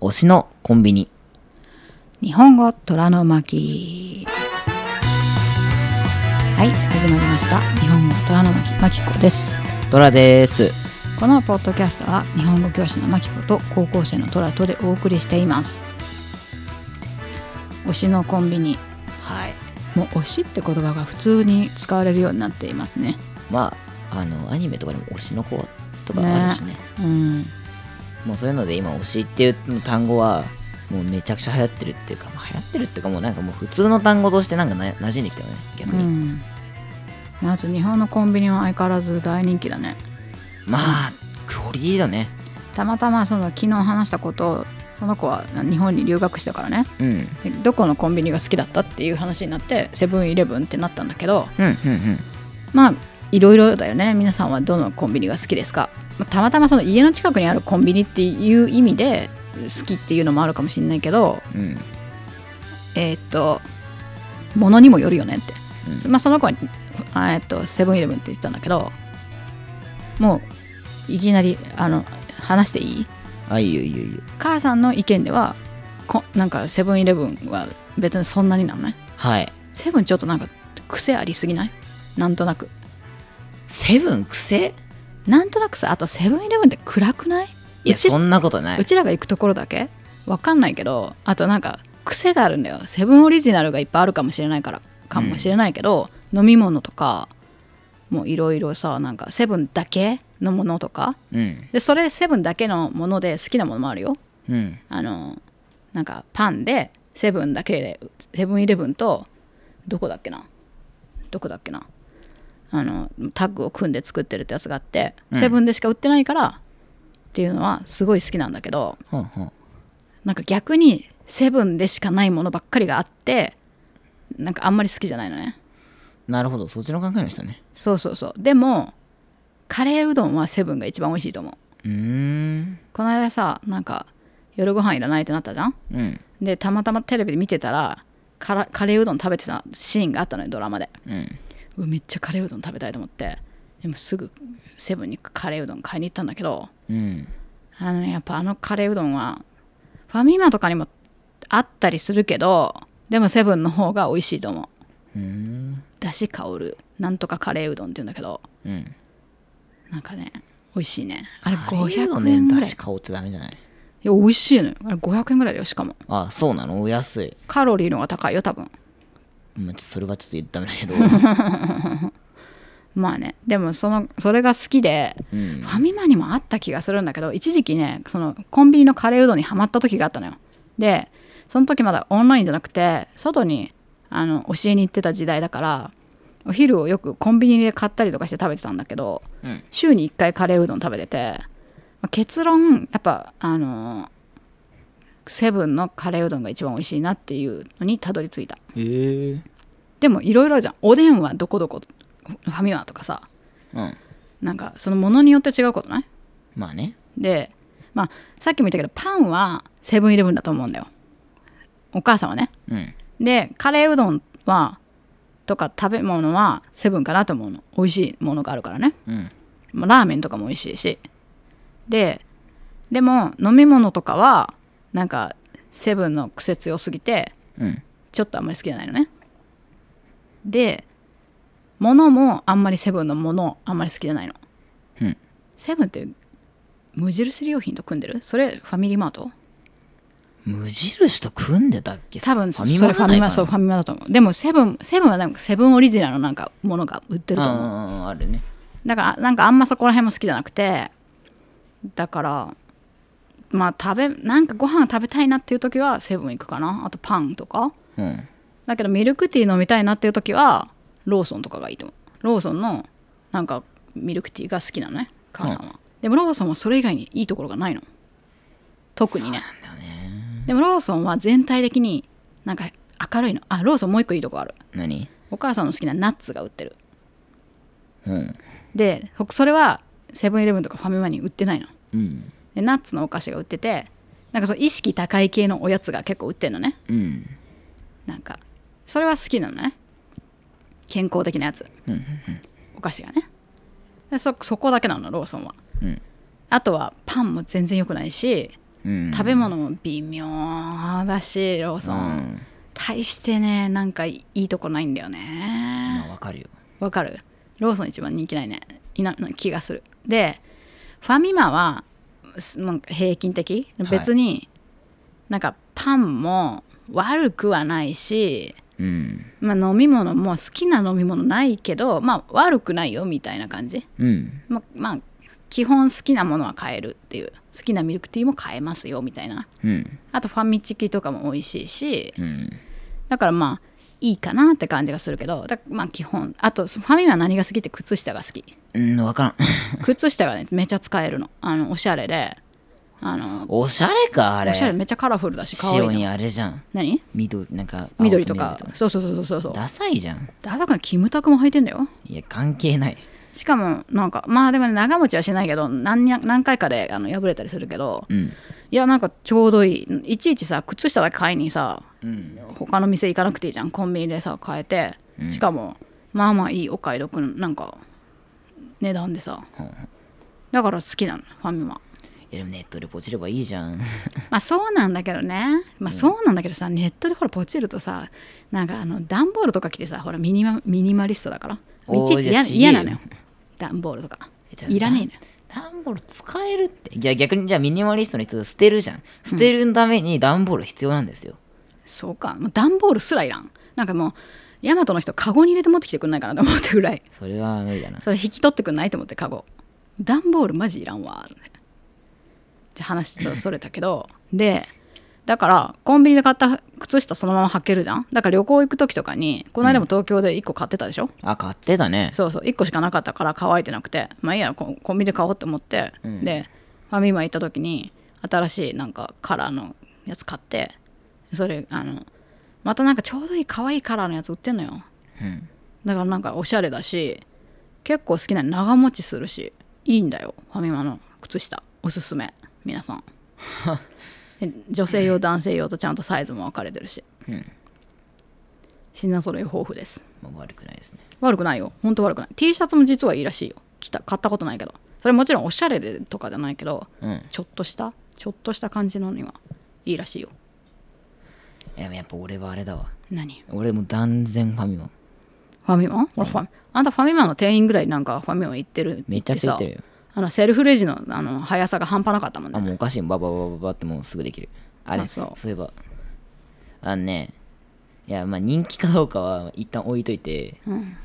推しのコンビニ日本語虎の巻はい始まりました日本語虎の巻巻子です虎ですこのポッドキャストは日本語教師の巻子と高校生の虎とでお送りしています推しのコンビニはいもう推しって言葉が普通に使われるようになっていますねまああのアニメとかでも推しの子とかあるしねねうんもうそういうので今推しっていう単語はもうめちゃくちゃ流行ってるっていうか、まあ、流行ってるっていうかもうなんかもう普通の単語としてなんかなじ染んできたよね逆に、うんまあ、あと日本のコンビニは相変わらず大人気だねまあクオリティだねたまたまその昨日話したことその子は日本に留学したからね、うん、どこのコンビニが好きだったっていう話になってセブンイレブンってなったんだけど、うんうんうん、まあいろいろだよね皆さんはどのコンビニが好きですかたまたまその家の近くにあるコンビニっていう意味で好きっていうのもあるかもしれないけど、うん、えっとものにもよるよねって、うん、まあ、その子はえっとセブンイレブンって言ったんだけどもういきなりあの話していいあいいよいいよいいよ母さんの意見ではこなんかセブンイレブンは別にそんなになのねはいセブンちょっとなんか癖ありすぎないなんとなくセブン癖なんとなくさあとセブンイレブンって暗くないいやそんなことないうちらが行くところだけわかんないけどあとなんか癖があるんだよセブンオリジナルがいっぱいあるかもしれないからかもしれないけど、うん、飲み物とかもういろいろさなんかセブンだけのものとか、うん、でそれセブンだけのもので好きなものもあるよ、うん、あのなんかパンでセブンだけでセブンイレブンとどこだっけなどこだっけなあのタッグを組んで作ってるってやつがあって、うん、セブンでしか売ってないからっていうのはすごい好きなんだけど、うん、なんか逆にセブンでしかないものばっかりがあってなんかあんまり好きじゃないのねなるほどそっちの考えの人ねそうそうそうでもカレーうどんはセブンが一番美味しいと思ううんこの間さなんか夜ご飯いらないってなったじゃん、うん、でたまたまテレビで見てたらカレーうどん食べてたシーンがあったのよドラマで、うん、めっちゃカレーうどん食べたいと思ってでもすぐセブンにカレーうどん買いに行ったんだけど、うん、あのねやっぱあのカレーうどんはファミマとかにもあったりするけどでもセブンの方が美味しいと思うだし香るなんとかカレーうどんって言うんだけど、うん、なんかね美味しいねあれ500円ぐらいだし香ってダメじゃないいや美味しいのよあれ500円ぐらいだよしかもあそうなのお安いカロリーの方が高いよ多分まあ、それはちょっとたメだけど まあねでもそのそれが好きで、うん、ファミマにもあった気がするんだけど一時期ねそのコンビニのカレーうどんにはまった時があったのよでその時まだオンラインじゃなくて外にあの教えに行ってた時代だからお昼をよくコンビニで買ったりとかして食べてたんだけど、うん、週に1回カレーうどん食べてて、まあ、結論やっぱあのセブンのカレーうどんが一番美味しいなっていうのにたどり着いた、えー、でもいろいろじゃんおでんはどこどこファミマとかさ、うん、なんかそのものによって違うことないまあねでまあさっきも言ったけどパンはセブンイレブンだと思うんだよお母さんはね、うん、でカレーうどんはとか食べ物はセブンかなと思うの美味しいものがあるからね、うん、まあ、ラーメンとかも美味しいしででも飲み物とかはなんかセブンの癖強すぎて、うん、ちょっとあんまり好きじゃないのねで物もあんまりセブンのものあんまり好きじゃないの、うん、セブンって無印良品と組んでるそれファミリーマート無印と組んでたっけ多分それファミマそうファミマだと思うでもセブンセブンはなんかセブンオリジナルのなんかものが売ってると思うああるねだからなんかあんまそこら辺も好きじゃなくてだからまあ食べなんかご飯食べたいなっていう時はセブン行くかなあとパンとか、うん、だけどミルクティー飲みたいなっていう時はローソンとかがいいと思うローソンのなんかミルクティーが好きなのね母さんは、うん、でもローソンはそれ以外にいいところがないの特にね、ね、でもローソンは全体的になんか明るいのあローソンもう一個いいとこある何お母さんの好きなナッツが売ってるうんでそれはセブンイレブンとかファミマに売ってないのうんでナッツのお菓子が売っててなんかその意識高い系のおやつが結構売ってんのね、うん、なんかそれは好きなのね健康的なやつ、うんうん、お菓子がねでそそこだけなのローソンは、うん、あとはパンも全然良くないし、うん、食べ物も微妙だしローソン、うん、大してねなんかいいとこないんだよねわかるよわかるローソン一番人気ないねいな気がするでファミマは平均的別になんかパンも悪くはないし、うん、まあ、飲み物も好きな飲み物ないけど、まあ、悪くないよみたいな感じ、うん、ま、まあ基本好きなものは買えるっていう好きなミルクティーも買えますよみたいな、うん、あとファミチキとかも美味しいし、だからまあいいかなって感じがするけどだまあ基本あとファミマ何が好きって靴下が好きうん分からん靴下がねめちゃ使えるのあのおしゃれであのおしゃれかあれおしゃれめっちゃカラフルだし可愛い白にあれじゃん何緑なんか緑とかそうそうそうそうそうダサいじゃんダサくないキムタクも履いてんだよいや関係ないしかもなんかまあでも、ね、長持ちはしないけど何何回かであの破れたりするけど、うん、いやなんかちょうどいいいちいちさ靴下だけ買いにさ、うん、他の店行かなくていいじゃんコンビニでさ買えて、うん、しかもまあまあいいお買い得なんか値段でさ、だから好きなのファミマでもネットでポチればいいじゃん まあそうなんだけどねまあそうなんだけどさ、うん、ネットでほらポチるとさなんかあの段ボールとか着てさほらミニマミニマリストだからいちいち嫌なのよ段ボールとかいらねえのよ段ボール使えるって。いや、逆にじゃあミニマリストの人捨てるじゃん。捨てるために段ボール必要なんですよ。うん、そうか。段ボールすらいらん。なんかもう、ヤマトの人、カゴに入れて持ってきてくんないかなと思ってぐらい。それは無理だな。それ引き取ってくんないと思って、カゴ。段ボールマジいらんわ。じゃ話それたけど。で、だからコンビニで買った靴下そのまま履けるじゃんだから旅行行く時とかにこの間も東京で1個買ってたでしょ、うん、あ買ってたねそうそう1個しかなかったから乾いてなくてまあいいやコンビニで買おうと思って、うん、でファミマ行った時に新しいなんかカラーのやつ買ってそれあのまたなんかちょうどいい可愛いカラーのやつ売ってんのよ、うん、だからなんかおしゃれだし結構好きな長持ちするしいいんだよファミマの靴下おすすめ皆さん 女性用、男性用とちゃんとサイズも分かれてるし、うん、品揃え豊富です、悪くないですね悪くないよほんと悪くない T シャツも実はいいらしいよ着た買ったことないけどそれもちろんおしゃれでとかじゃないけど、うん、ちょっとしたちょっとした感じのにはいいらしいよでもやっぱ俺はあれだわ何俺も断然ファミマファミマ、うん、俺ファミあんたファミマの店員ぐらいなんかファミマ行ってるめちゃくちゃ行ってるよあのセルフレジのあの速さが半端なかったもんねあもうおかしいばばばばばってもうすぐできるあれあそうそういえばあのねいやまあ人気かどうかは一旦置いといて、うん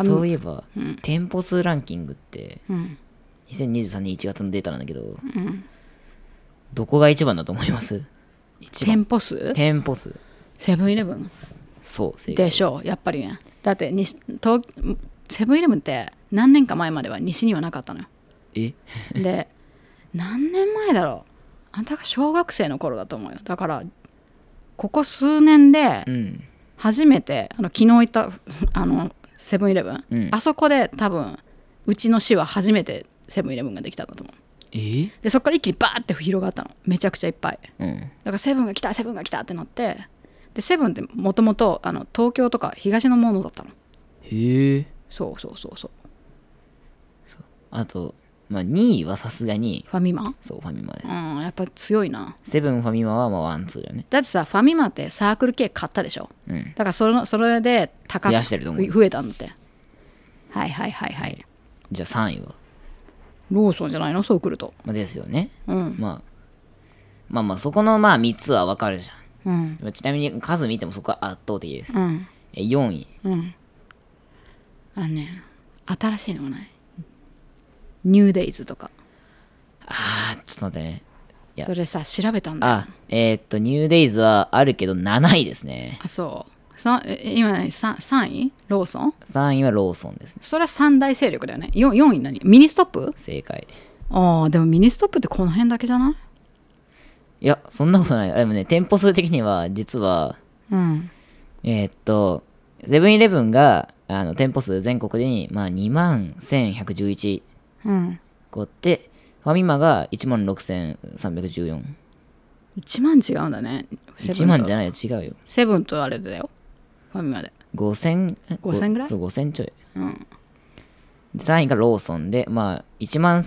そういえば、うん店舗数ランキングってうん2023年1月のデータなんだけど、うん、どこが一番だと思います店舗数店舗数セブンイレブンそうブン。でしょうやっぱりねだって西東セブンイレブンって何年か前までは西にはなかったのよ で何年前だろうあんたが小学生の頃だと思うよだからここ数年で初めて、うん、あの昨日行ったあのセブンイレブン、あそこで多分うちの市は初めてセブンイレブンができたんだと思うえでそこから一気にバーって広がったのめちゃくちゃいっぱい、うん、だからセブンが来たセブンが来たってなってでセブンってもともと東京とか東のものだったのへえそうそうそうそうあとまあ、2位はさすがにファミマそうファミマです、うん、やっぱ強いなセブンファミマはまあワンツーだねだってさファミマってサークル系買ったでしょ、うん、だからそのそれで高く増してると思う増えたんだってはいはいはいはい、じゃあ3位はローソンじゃないのそうくると、まあ、ですよね、うん、まあ、まあまあそこのまあ3つはわかるじゃん、うん、ちなみに数見てもそこは圧倒的です、うん、え4位、うん、あのね新しいのもないニューデイズとかあーちょっと待ってねいやそれさ調べたんだあえーっとニューデイズはあるけど7位ですねあそうそえ今何 3, 位ローソン3位はローソンですねそれは三大勢力だよね 4, 4位何ミニストップ正解ああでもミニストップってこの辺だけじゃないいやそんなことないでもね店舗数的には実はうんえーっとセブンイレブンがあの店舗数全国でに、まあ、2万1111うんこうでファミマが1万6314 1万違うんだね1万じゃない違うよセブンとあれだよファミマで5000 5000ぐらいそう5000ちょい、うん、3位がローソンでまあ1万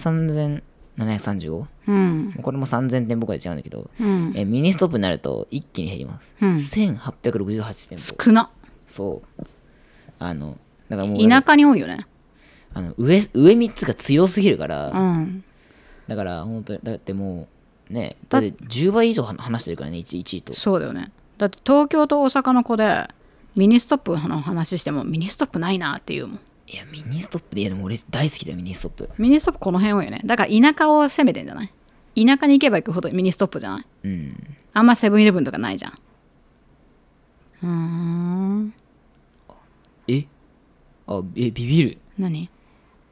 3735、うん、これも3000店舗ぐらい違うんだけど、うん、えミニストップになると一気に減ります、うん、1868店舗少なそうあのだからもう田舎に多いよねあの上上3つが強すぎるから、うん、だから本当にだってもうねだって10倍以上話してるからね 1, 1位とそうだよねだって東京と大阪の子でミニストップの話してもミニストップないなっていうもんいやミニストップでいやでも俺大好きだよミニストップミニストップこの辺多いよねだから田舎を攻めてんじゃない田舎に行けば行くほどミニストップじゃないうんあんまセブンイレブンとかないじゃんうんえあえビビる何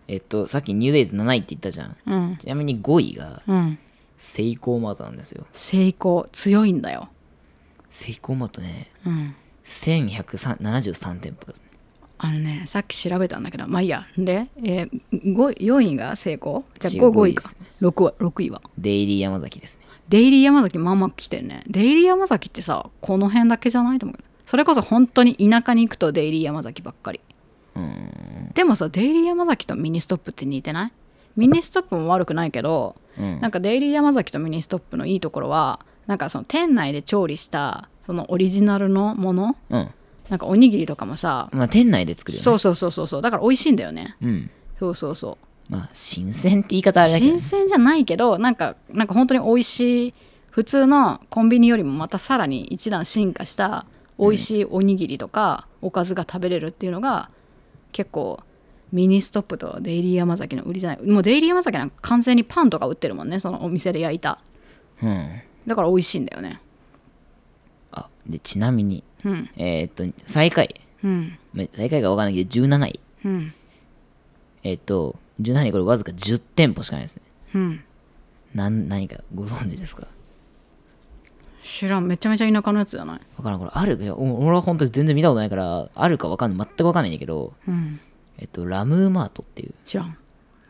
えっと、さっきニューデイズ7位って言ったじゃん。うん、ちなみに5位が、うん、セイコーマートなんですよ。セイコー、強いんだよ。セイコーマートね、うん、1173店舗ですね。あのね、さっき調べたんだけど、まあいいや。で、えー、4位が成功じゃあ5、位か。6位 ,6 位は。デイリー山崎ですね。デイリー山崎、まあまあ来てるね。デイリー山崎ってさ、この辺だけじゃないと思うそれこそ本当に田舎に行くとデイリー山崎ばっかり。でもさデイリーヤマザキとミニストップって似てないミニストップも悪くないけど、うん、なんかデイリーヤマザキとミニストップのいいところはなんかその店内で調理したそのオリジナルのもの、うん、なんかおにぎりとかもさ、まあ、店内で作るよねそうそうそうそうだから美味しいんだよね、うん、そうそうそうまあ新鮮って言い方あれだけど、ね、新鮮じゃないけどなんかなんか本当に美味しい普通のコンビニよりもまたさらに一段進化した美味しいおにぎりとかおかずが食べれるっていうのが、結構ミニストップとデイリー山崎の売りじゃないもうデイリー山崎なんか完全にパンとか売ってるもんねそのお店で焼いた、うん、だから美味しいんだよねあでちなみに、うん、えー、っと最下位、うん、最下位が分かんないけど17位、うん、えー、っと17位これわずか10店舗しかないですね、うん、な何かご存知ですか知らんめちゃめちゃ田舎のやつじゃない分からんこれある俺は本当に全然見たことないからあるか分かんない全く分かんないんだけど、うん、えっとラムーマートっていう知らん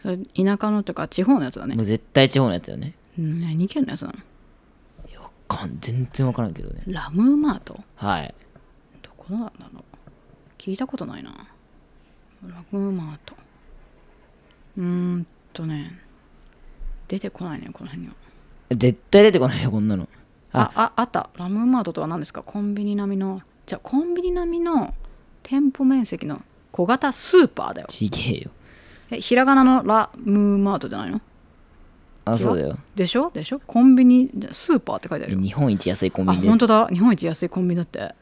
それ田舎のとか地方のやつだねもう絶対地方のやつだよね何県のやつなのいやかん全然分からんけどねラムーマートはいどこなんだろう聞いたことないなラムーマートうーんとね出てこないねこの辺には絶対出てこないよこんなのあああったラムマートとは何ですかコンビニ並みのじゃあコンビニ並みの店舗面積の小型スーパーだよちげえよえひらがなのラムマートじゃないのあそうだよでしょでしょコンビニスーパーって書いてあるよ日本一安いコンビニですあ本当だ日本一安いコンビニだって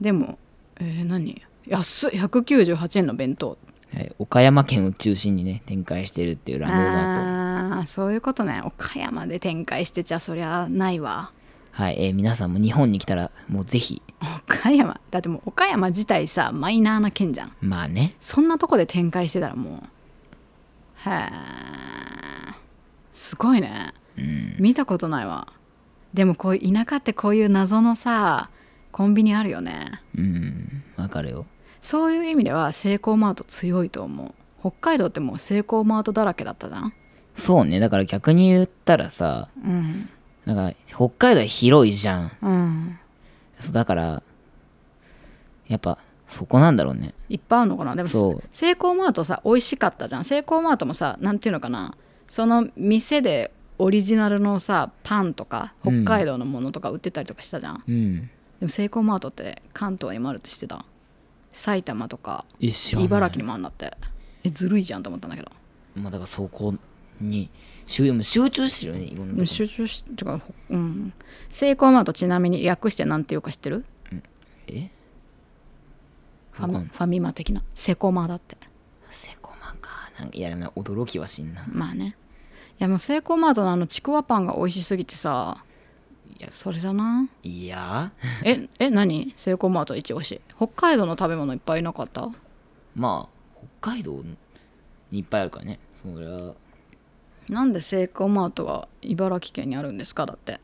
でもえー、何安っ198円の弁当はい岡山県を中心にね展開してるっていうラムマートあそういうことね岡山で展開してちゃそりゃないわはい、えー皆さんも日本に来たらもうぜひ岡山だってもう岡山自体さマイナーな県じゃんまあねそんなとこで展開してたらもうへえすごいねうん見たことないわでもこういう田舎ってこういう謎のさコンビニあるよねうんわかるよそういう意味ではセイコーマート強いと思う北海道ってもうセイコーマートだらけだったじゃんそうねだから逆に言ったらさ、うん、なんか北海道は広いじゃん、うん、そうだからやっぱそこなんだろうねいっぱいあるのかなでもセイコーマートさ美味しかったじゃんセイコーマートもさ何ていうのかなその店でオリジナルのさパンとか北海道のものとか売ってたりとかしたじゃん、うん、でもセイコーマートって関東にもあるって知ってた埼玉とか茨城にもあるんだってえずるいじゃんと思ったんだけどまあだからそこに集中してるよねい集中してかうんセイコーマートちなみに略してなんていうか知ってる、うん、えファミファミマ的なセコマだってセコマかなんかいやでも驚きはしんなまあねいやもうセイコーマートのあのちくわパンが美味しすぎてさいやそれだないやええ何セイコーマート一押し北海道の食べ物いっぱいなかったまあ北海道にいっぱいあるからねそれはなんでセイコーマートは茨城県にあるんですかだって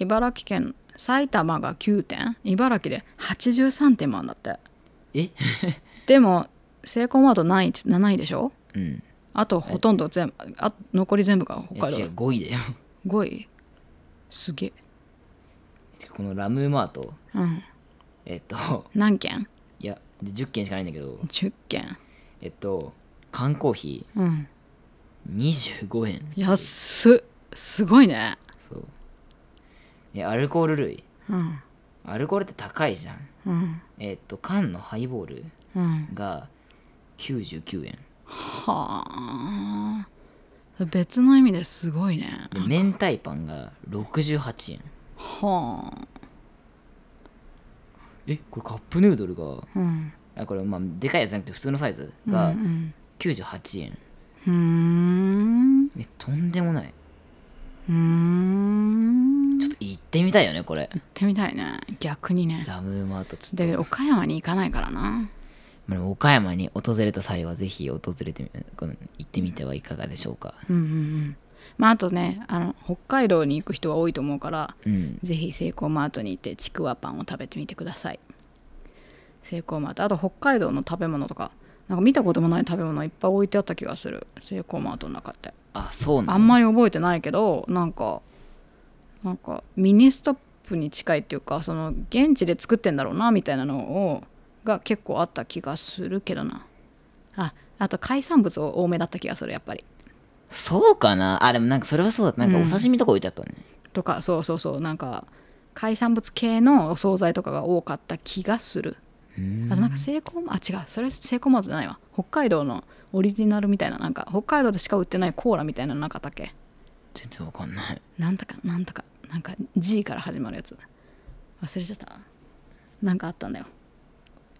茨城県埼玉が9点茨城で83点もあるんだってえ でもセイコーマート何位 ?7 位でしょ、うん、あとほとんど全部あ残り全部が北海道5位だよ5位すげえこのラムマートうんえっと何件いや10件しかないんだけど10件えっと缶コーヒー、うん、25円安っすごいねそうえアルコール類うんアルコールって高いじゃんうんえっと缶のハイボールうんが99円はあ別の意味ですごいね明太パンが68円はあえこれカップヌードルがうんあこれまあでかいやつじゃなくて普通のサイズがうん98円うんとんでもないうんちょっと行ってみたいよねこれ行ってみたいね逆にねラムーマートちょっと岡山に行かないからな岡山に訪れた際はぜひ訪れてみ行ってみてはいかがでしょうか、うんうんうんまあ、あとねあの北海道に行く人は多いと思うから、うん、ぜひセイコーマートに行ってちくわパンを食べてみてくださいセイコーマートあと北海道の食べ物とかなんか見たこともない食べ物いっぱい置いてあった気がするセイコーマートの中ってあそうなのあんまり覚えてないけどなんかなんかミニストップに近いっていうかその現地で作ってんだろうなみたいなのをが結構あった気がするけどなああと海産物多めだった気がするやっぱりそうかなあでもなんかそれはそうだったなんかお刺身とか置いてあったね、うん、とかそうそうそうなんか海産物系のお惣菜とかが多かった気がするあとなんか成功あ違うそれ成功コーマートじゃないわ北海道のオリジナルみたいななんか北海道でしか売ってないコーラみたいなのなかったっけ全然わかんないなんとかなんとかなんか G から始まるやつ忘れちゃったなんかあったんだよ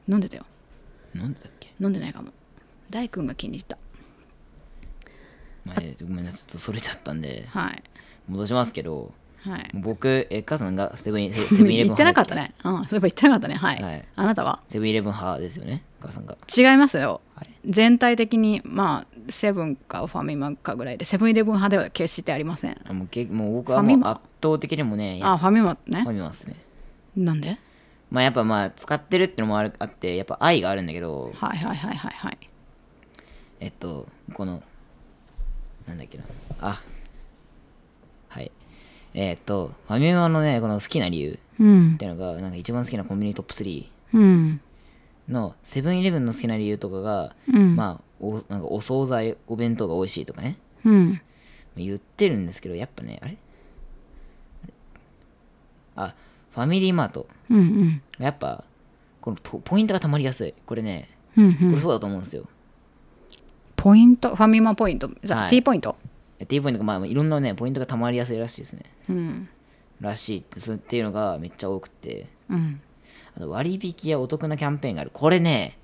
飲んでたよ飲んでたっけ飲んでないかも大君が気に入ったえごめんなさいちょっとそれちゃったんではい戻しますけどはい、僕え母さんがセブンイレブン行 ってなかったねうんそういえば行ってなかったねはい、はい、あなたはセブンイレブン派ですよね母さんが違いますよ全体的にまあセブンかファミマかぐらいでセブンイレブン派では決してありませんもうけもう僕はもう圧倒的にもねあファミマねファミマですねなんでまあやっぱまあ使ってるってのもあるあってやっぱ愛があるんだけどはいはいはいはいはいえっとこのなんだっけなあはいえー、っと、ファミマのね、この好きな理由っていうのが、なんか一番好きなコンビニトップ3のセブンイレブンの好きな理由とかが、うん、まあ、おなんかお惣菜、お弁当が美味しいとかね、うん、言ってるんですけど、やっぱね、あれあ、ファミリーマートがやっぱ、このポイントがたまりやすい。これね、うんうん、これそうだと思うんですよ。ポイントファミマポイントじゃあ、はい、T ポイント ?T ポイントまあいろんなねポイントがたまりやすいらしいですねらしいってそっていうのがめっちゃ多くて、うん、あと割引やお得なキャンペーンがあるこれね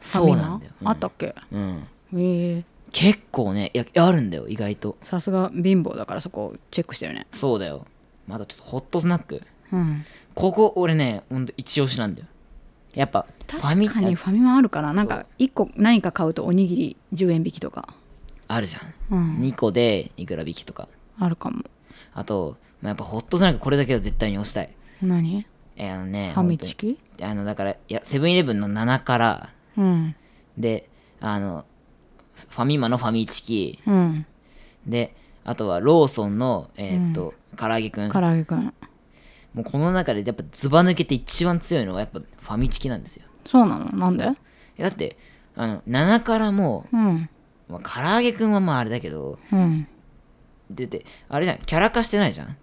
そうなんだよ、うん、あったっけ、うん、え結構ねやあるんだよ意外とさすが貧乏だからそこチェックしてるねそうだよまだちょっとホットスナック、うん、ここ俺ねほんと一押しなんだよやっぱ確かにファミマあるからなんか1個何か買うとおにぎり10円引きとかあるじゃん、うん、2個でいくら引きとかあるかもあと、まあ、やっぱホットスナックこれだけは絶対に押したい何えあのねファミチキあのだからいやセブンイレブンの7から、うん、であのファミマのファミチキ、うん、であとはローソンのえー、っと、うん、唐揚げくん唐揚げくんもうこの中でやっぱずば抜けて一番強いのはやっぱファミチキなんですよそうなのなんでだってあの7からもうんまあ、唐揚げくんはまああれだけど、うん、出てあれじゃんキャラ化してないじゃん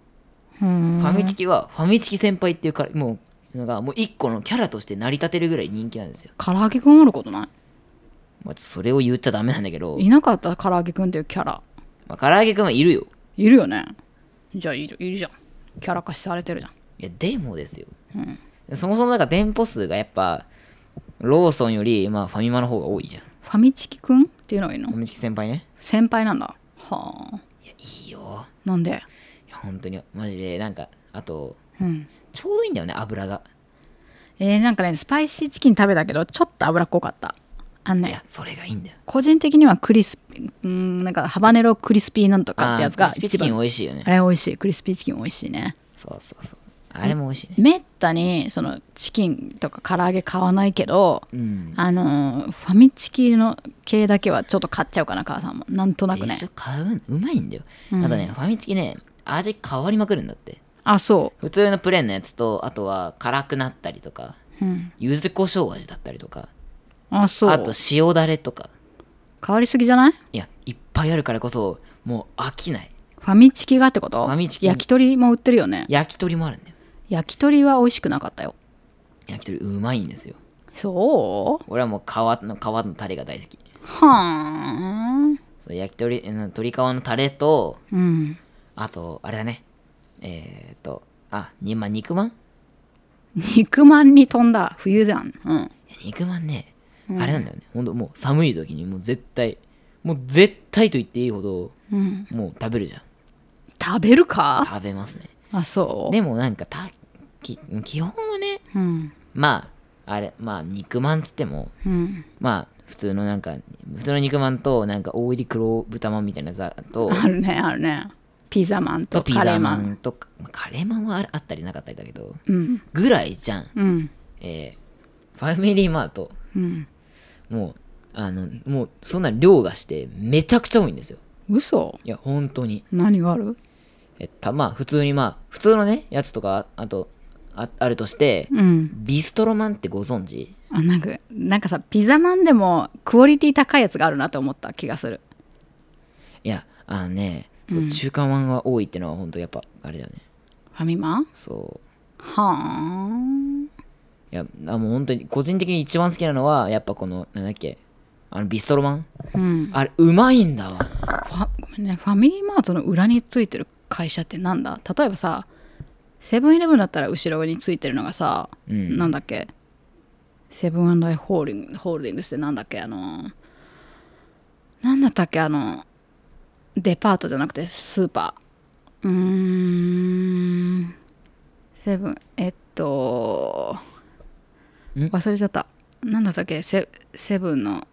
ファミチキはファミチキ先輩っていうからもうのがもう一個のキャラとして成り立てるぐらい人気なんですよ唐揚げくんおることない、まあ、それを言っちゃダメなんだけどいなかった唐揚げくんっていうキャラまあ唐揚げくんはいるよいるよねじゃあいるいるじゃんキャラ化されてるじゃんいやでもですよ、うん、そもそもなんか店舗数がやっぱローソンよりまあファミマの方が多いじゃんファミチキくんっていうのがいいのファミチキ先輩ね先輩なんだはあいいよなんでいや本当にマジでなんかあと、うん、ちょうどいいんだよね油がえー、なんかねスパイシーチキン食べたけどちょっと脂っこかったあんねいやそれがいいんだよ個人的にはクリスピうんなんかハバネロクリスピーなんとかってやつがクリスピーチキン美味しいよねあれ美味しいクリスピーチキン美味しいねそうそうそうあれも美味しい、ね、めったにそのチキンとか唐揚げ買わないけど、うん、あのファミチキの系だけはちょっと買っちゃうかな母さんもなんとなくね買ううまいんだよ、うん、あとねファミチキね味変わりまくるんだってあそう普通のプレーンのやつとあとは辛くなったりとか、うん、柚子胡椒味だったりとかあそうあと塩だれとか変わりすぎじゃないいやいっぱいあるからこそもう飽きないファミチキがってことファミチキ焼き鳥も売ってるよね焼き鳥もあるんだよ焼き鳥は美味しくなかったよ焼き鳥うまいんですよそう俺はもう皮の皮のタレが大好きはあそう焼き鳥鶏皮のタレと、うん、あとあれだねえー、っとあにま肉まん肉まんに飛んだ冬じゃん、うん、肉まんねあれなんだよね、うん、ほんともう寒い時にもう絶対もう絶対と言っていいほど、うん、もう食べるじゃん食べるか食べますねあそうでもなんかたき基本はね、うん、まああれまあ肉まんつっても、うん、まあ普通のなんか普通の肉まんとなんか大入り黒豚まんみたいなさとあるねあるねピザまんとカレーまんとカレーまんはあったりなかったりだけど、うん、ぐらいじゃん、うん、えー、ファミリーマート、うん、もうあのもうそんな量がしてめちゃくちゃ多いんですよ嘘いや本当に何があるえたまあ普通にまあ普通のねやつとかあとああるとして、うん、ビストロマンってご存知あなんかなんかさピザマンでもクオリティ高いやつがあるなと思った気がするいやあのね、うん、中華まんが多いってのは本当やっぱあれだよねファミマそうはあいやあもう本当に個人的に一番好きなのはやっぱこのなんだっけあのビストロマン、うん、あれうまいんだわごめんねファミリーマートの裏についてる会社ってなんだ例えばさセブンイレブンだったら後ろについてるのがさ、うん、なんだっけセブンアイ・ホールディングスってなんだっけあのなんだったっけあのデパートじゃなくてスーパーうーんセブンえっと忘れちゃったなんだったっけセセブンの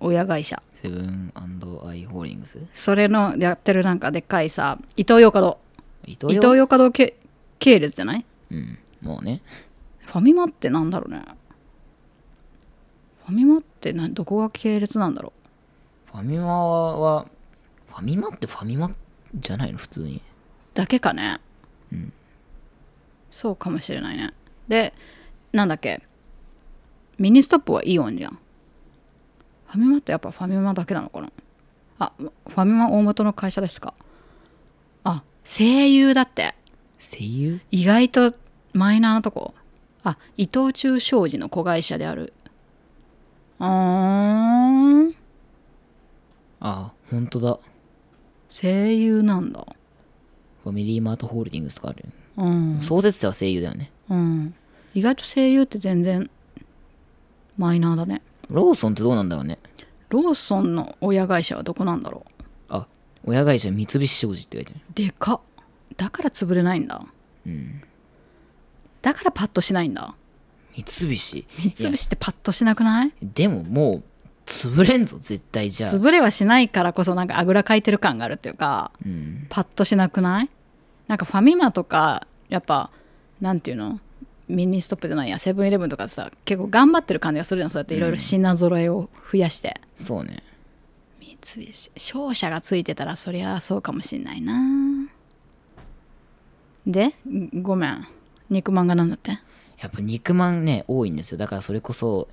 親会社セブンアイ・ホールディングスそれのやってるなんかでっかいさイトー伊ー洋華堂伊ー洋華堂系系列じゃないうんもうねファミマってなんだろうねファミマってなどこが系列なんだろうファミマはファミマってファミマじゃないの普通にだけかねうんそうかもしれないねでなんだっけミニストップはイオンじゃんファミマってやっぱファミマだけなのかなあファミマ大元の会社ですかあ声優だって声優意外とマイナーなとこあ伊藤忠商事の子会社であるあーあ本当だ声優なんだファミリーマートホールディングスとかある、うん、創設者は声優だよねうん意外と声優って全然マイナーだねローソンってどうなんだろうねローソンの親会社はどこなんだろうあ親会社三菱商事って書いてあるでかっだから潰れないんだうんだからパッとしないんだ三菱三菱ってパッとしなくないでももう潰れんぞ絶対じゃあ潰れはしないからこそなんかあぐらかいてる感があるっていうか、うん、パッとしなくないなんかファミマとかやっぱなんていうのミニストップじゃないやセブンイレブンとかさ結構頑張ってる感じがするじゃんそうやっていろいろ品揃えを増やして、うん、そうね三菱商社がついてたらそりゃそうかもしんないなでごめん肉まんがなんだってやっぱ肉まんね多いんですよだからそれこそ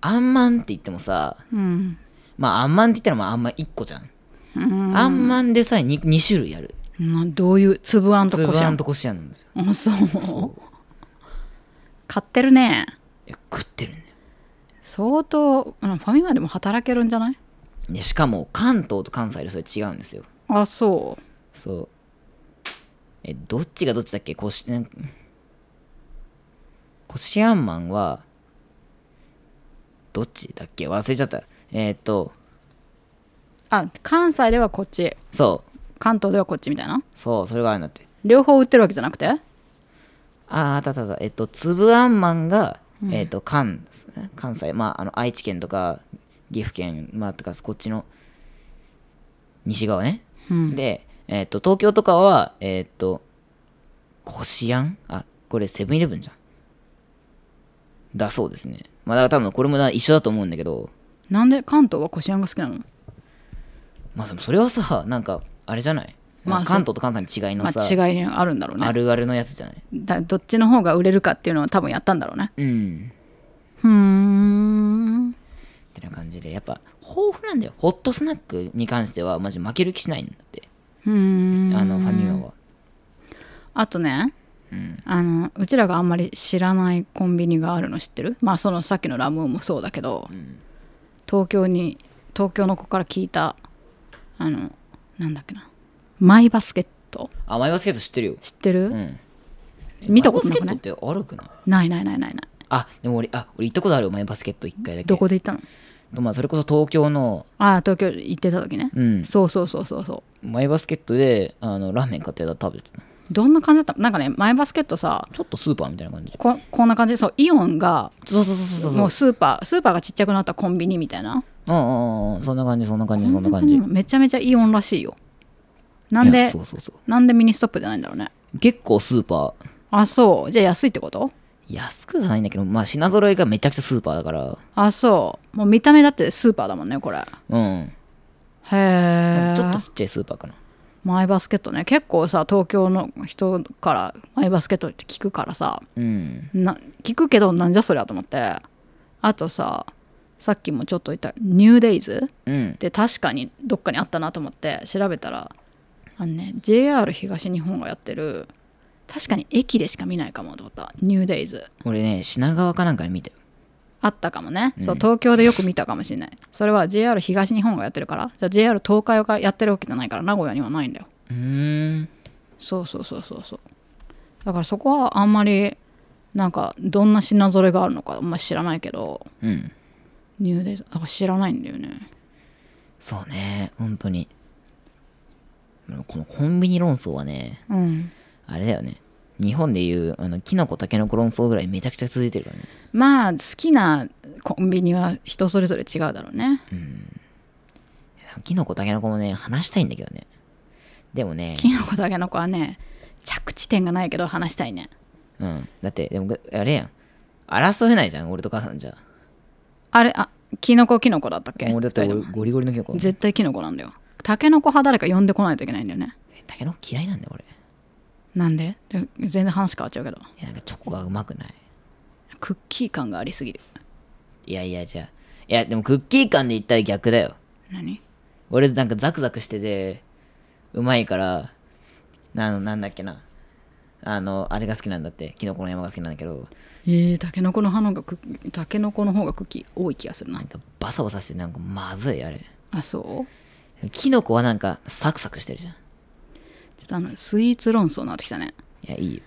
あんまんって言ってもさ、うん、まああんまんって言ったらまああんまん1個じゃん、うん、あんまんでさえ 2, 2種類やる、まあ、どういう粒あんとこしあんとこしあんなんですよあそう買ってるねいや食ってるん相当ファミマでも働けるんじゃないでしかも関東と関西でそれ違うんですよあそうそうえ、どっちがどっちだっけこし、こしあんまんは、どっちだっけ忘れちゃった。えっ、と、あ、関西ではこっち。そう。関東ではこっちみたいなそうそれがあるんだって両方売ってるわけじゃなくてあああったあったえっと粒あんまんが、えっと関関西まああの愛知県とか岐阜県まあとかこっちの西側ね、うん、でえっ、と、東京とかは、えっ、と、こしあんあ、これセブンイレブンじゃん。だそうですね。まあだから多分これも一緒だと思うんだけど。なんで関東はこしあんが好きなのまあでもそれはさ、なんか、あれじゃないまあ、関東と関西の違いのさ、まあ、違いあるんだろうねあるあるのやつじゃないだどっちの方が売れるかっていうのは多分やったんだろうねうんふんってな感じでやっぱ豊富なんだよホットスナックに関してはマジ負ける気しないんだってあのファミマはあとね、うん、あのうちらがあんまり知らないコンビニがあるの知ってるまあそのさっきのラムーもそうだけど、うん、東京に東京の子から聞いたあのなんだっけなマイバスケットあマイバスケット知ってるよ知ってる、うん、見たことなくないってあるくないないないないないないあでも俺あ俺行ったことあるマイバスケット一回だけどこで行ったのまあ、それこそ東京のああ東京行ってた時ねうんそうそうそうそうそうマイバスケットであのラーメン買ってたら食べてたどんな感じだったなんかねマイバスケットさちょっとスーパーみたいな感じここんな感じでそうイオンがそうそうそうそうもうスーパースーパーがちっちゃくなったコンビニみたいなうんうんそんな感じそんな感じそんな感じめちゃめちゃイオンらしいよなんでそうそうそうなんでミニストップじゃないんだろうね結構スーパーあそうじゃあ安いってこと安くはないんだけど、まあ品揃えがめちゃくちゃスーパーだから。あ、そう。もう見た目だってスーパーだもんね、これ。うん。へえ。ちょっとちっちゃいスーパーかな。マイバスケットね結構さ東京の人からマイバスケットって聞くからさ、うん、な聞くけどなんじゃそりゃと思ってあとささっきもちょっと言った「ニューデイズ、って確かにどっかにあったなと思って調べたらあのね JR 東日本がやってる確かに駅でしか見ないかもと思ったニューデイズ俺ね品川かなんかで見たよあったかもね、うんそう東京でよく見たかもしれないそれは JR 東日本がやってるからじゃあ JR 東海がやってるわけじゃないから名古屋にはないんだようーんそうそうそうそうそうだからそこはあんまりなんかどんな品ぞれがあるのかあんま知らないけどうんニューデイズあ知らないんだよねそうね本当にこのコンビニ論争はねうんあれだよね。日本でいうあのキノコタケノコ論争ぐらいめちゃくちゃ続いてるからねまあ好きなコンビニは人それぞれ違うだろうねうんキノコタケノコもね話したいんだけどねでもねキノコタケノコはね着地点がないけど話したいねうんだってでもあれやん争えないじゃん俺と母さんじゃあれあキノコキノコだったっけ俺だっらゴリゴリのキノコ絶対キノコなんだよタケノコ派誰か呼んでこないといけないんだよねタケノコ嫌いなんだよ俺なんで全然話変わっちゃうけどいやなんかチョコがうまくないクッキー感がありすぎるいやいやじゃあいやでもクッキー感で言ったら逆だよ何俺なんかザクザクしててうまいからあのなんだっけなあのあれが好きなんだってキノコの山が好きなんだけどえー、タケノコの花がクッタケノコの方がクッキー多い気がするななんかバサバサしてなんかまずいあれあそうキノコはなんかサクサクしてるじゃんちょっとあのスイーツ論争になってきたねいやいいよ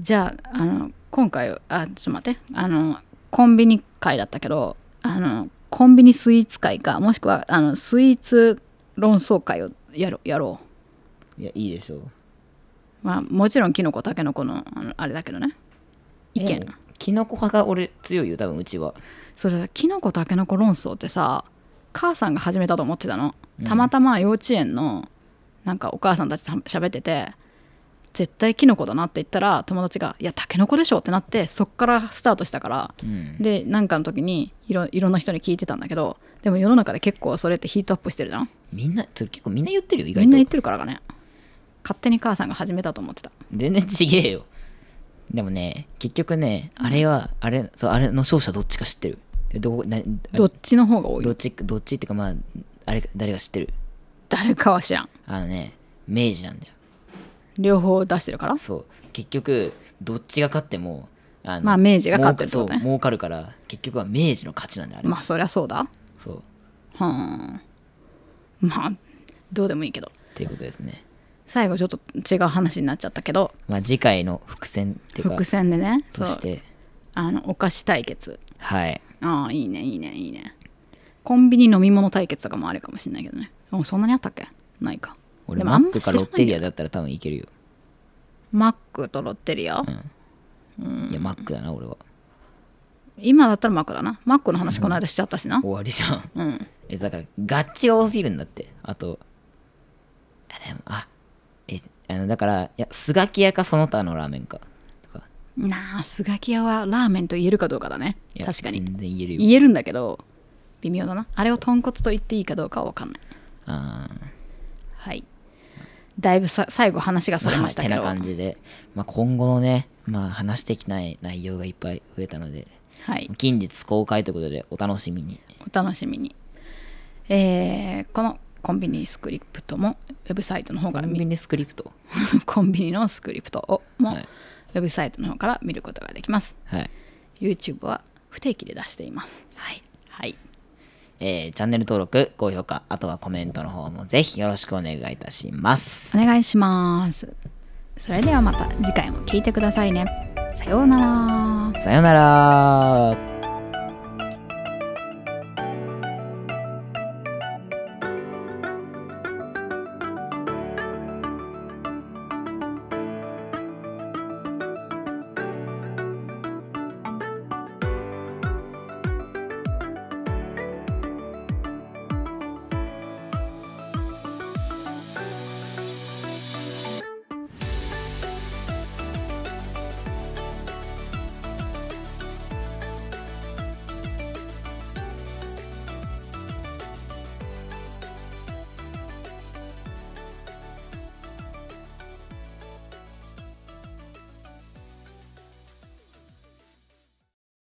じゃああの今回あちょっと待ってあのコンビニ会だったけどあのコンビニスイーツ会かもしくはあのスイーツ論争会をやろやろういやいいでしょうまあもちろんキノコタケノコのあのあれだけどね意見キノコ派が俺強いよ多分うちはそうだキノコタケノコ論争ってさ母さんが始めたと思ってたの、うんたまたま幼稚園のなんかお母さんたちと喋ってて絶対キノコだなって言ったら友達が「いやタケノコでしょ」ってなってそっからスタートしたから、うん、でなんかの時にいろいろんな人に聞いてたんだけどでも世の中で結構それってヒートアップしてるじゃんみんなそれ結構みんな言ってるよ意外とみんな言ってるからかね勝手に母さんが始めたと思ってた全然ちげえよでもね結局ねあれは、あれそうあれの勝者どっちか知ってるどどっちの方が多いどっちどっちっていうかまああれ誰が知ってる誰かは知らんあのね明治なんだよ両方出してるからそう結局どっちが勝ってもあのまあ明治が勝ってるってことね儲かるから結局は明治の勝ちなんだよあれまあそりゃそうだそうはあまあどうでもいいけどっていうことですね最後ちょっと違う話になっちゃったけどまあ次回の伏線っていうか伏線でねそしてあのお菓子対決はいああいいねいいねいいねコンビニ飲み物対決とかもあるかもしれないけどねもうそんなにあったっけないか俺マックかロッテリアだったら多分いけるよマックとロッテリア、うん、いやマックだな俺は今だったらマックだなマックの話この間しちゃったしな、うん、終わりじゃん、うん、えだからガッチが多すぎるんだってあとあでもあえあのだからいやスガキ屋かその他のラーメンかとかなあスガキ屋はラーメンと言えるかどうかだね確かに全然言えるよ言えるんだけど微妙だなあれを豚骨と言っていいかどうかは分かんないはい。だいぶさ最後話がそれましたけど、まあ、てな感じで、まあ、今後のね、まあ、話してきない内容がいっぱい増えたので、はい、近日公開ということでお楽しみにお楽しみに、えー、このコンビニスクリプトもウェブサイトの方からコンビニスクリプト コンビニのスクリプトをも、はい、ウェブサイトの方から見ることができます、はい、YouTube は不定期で出していますはい、はいえー、チャンネル登録、高評価、あとはコメントの方もぜひよろしくお願いいたします。お願いします。それではまた次回も聴いてくださいね。さようなら。さようなら。